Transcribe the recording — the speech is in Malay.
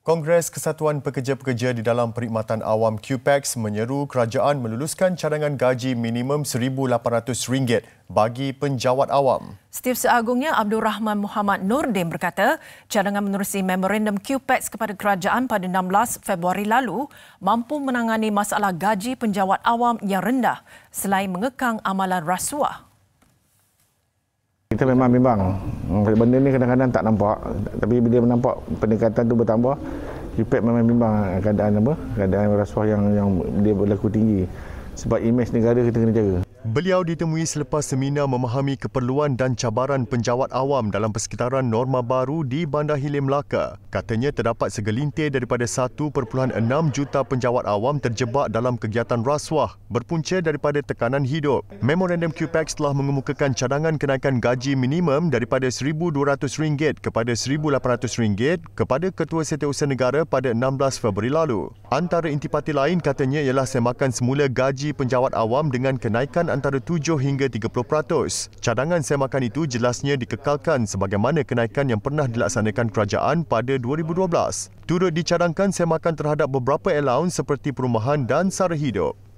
Kongres Kesatuan Pekerja-Pekerja di dalam Perkhidmatan Awam QPEX menyeru kerajaan meluluskan cadangan gaji minimum RM1,800 bagi penjawat awam. Setiap seagungnya Abdul Rahman Muhammad Nurdin berkata, cadangan menerusi memorandum QPEX kepada kerajaan pada 16 Februari lalu mampu menangani masalah gaji penjawat awam yang rendah selain mengekang amalan rasuah kita memang bimbang. Hmm, benda ni kadang-kadang tak nampak tapi bila nampak peningkatan tu bertambah Ipek memang bimbang keadaan apa keadaan rasuah yang yang dia berlaku tinggi sebab imej negara kita kena jaga. Beliau ditemui selepas seminar memahami keperluan dan cabaran penjawat awam dalam persekitaran norma baru di Bandar Hilir Melaka. Katanya terdapat segelintir daripada 1.6 juta penjawat awam terjebak dalam kegiatan rasuah berpunca daripada tekanan hidup. Memorandum QPEX telah mengemukakan cadangan kenaikan gaji minimum daripada RM1,200 kepada RM1,800 kepada Ketua Setiausaha Negara pada 16 Februari lalu. Antara intipati lain katanya ialah semakan semula gaji penjawat awam dengan kenaikan antara 7 hingga 30%. Cadangan semakan itu jelasnya dikekalkan sebagaimana kenaikan yang pernah dilaksanakan kerajaan pada 2012. Turut dicadangkan semakan terhadap beberapa allowance seperti perumahan dan sara hidup.